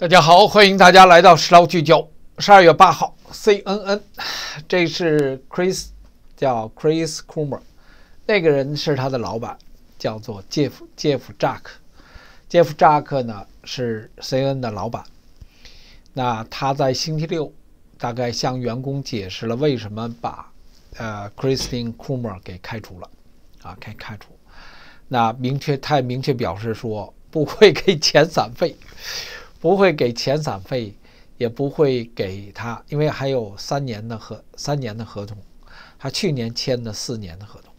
大家好，欢迎大家来到《时老聚焦》。十二月八号，CNN，这是 Chris，叫 Chris Kumar，那个人是他的老板，叫做 Jeff Jeff j a c k j e f f j a c k 呢是 CNN 的老板。那他在星期六大概向员工解释了为什么把呃 Christine Kumar 给开除了啊，开开除。那明确他也明确表示说不会给遣散费。不会给遣散费，也不会给他，因为还有三年的合三年的合同，他去年签的四年的合同，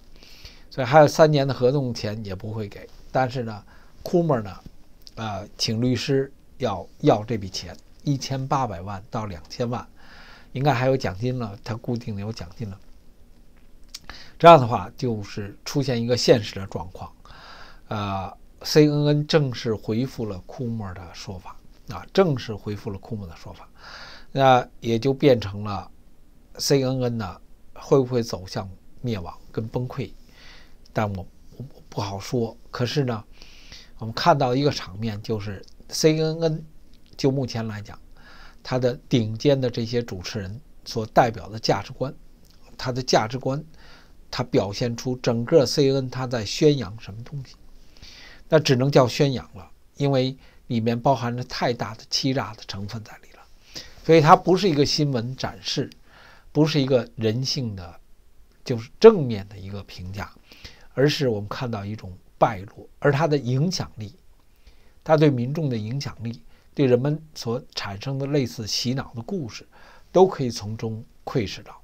所以还有三年的合同钱也不会给。但是呢，库尔呢，呃，请律师要要这笔钱，一千八百万到两千万，应该还有奖金了，他固定的有奖金了。这样的话，就是出现一个现实的状况，呃，C N N 正式回复了库莫的说法。啊，正式恢复了库姆的说法，那也就变成了，CNN 呢会不会走向灭亡跟崩溃？但我不好说。可是呢，我们看到一个场面，就是 CNN 就目前来讲，它的顶尖的这些主持人所代表的价值观，它的价值观，它表现出整个 CNN 它在宣扬什么东西？那只能叫宣扬了，因为。里面包含着太大的欺诈的成分在里了，所以它不是一个新闻展示，不是一个人性的就是正面的一个评价，而是我们看到一种败落，而它的影响力，它对民众的影响力，对人们所产生的类似洗脑的故事，都可以从中窥视到。